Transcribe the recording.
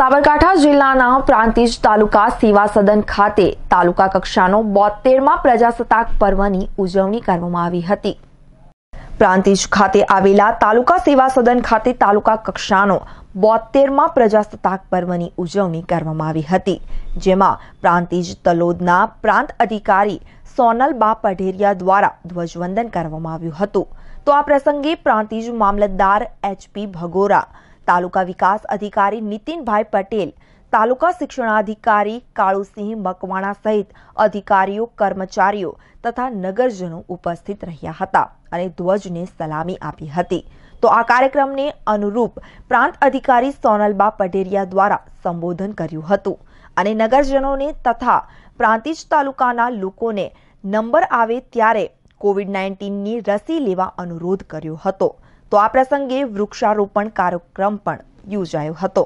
સાબરકાંઠા જિલ્લાના પ્રાંતિજ તાલુકા સેવા સદન ખાતે તાલુકા કક્ષાનો બોતેરમાં પ્રજાસત્તાક પર્વની ઉજવણી કરવામાં આવી હતી પ્રાંતિજ ખાતે આવેલા તાલુકા સેવા સદન ખાતે તાલુકા કક્ષાનો બોતેરમાં પ્રજાસત્તાક પર્વની ઉજવણી કરવામાં આવી હતી જેમાં પ્રાંતિજ તલોદના પ્રાંત અધિકારી સોનલબા પઢેરિયા દ્વારા ધ્વજવંદન કરવામાં આવ્યું હતું તો આ પ્રસંગે પ્રાંતિજ મામલતદાર એચપી ભગોરા તાલુકા વિકાસ અધિકારી નીતિનભાઈ પટેલ તાલુકા શિક્ષણાધિકારી કાળુસિંહ મકવાણા સહિત અધિકારીઓ કર્મચારીઓ તથા નગરજનો ઉપસ્થિત રહ્યા હતા અને ધ્વજને સલામી આપી હતી તો આ કાર્યક્રમને અનુરૂપ પ્રાંત અધિકારી સોનલબા પટેરિયા દ્વારા સંબોધન કર્યું હતું અને નગરજનોને તથા પ્રાંતિજ તાલુકાના લોકોને નંબર આવે ત્યારે કોવિડ નાઇન્ટીનની રસી લેવા અનુરોધ કર્યો હતો તો આ પ્રસંગે વૃક્ષારોપણ કાર્યક્રમ પણ યોજાયો હતો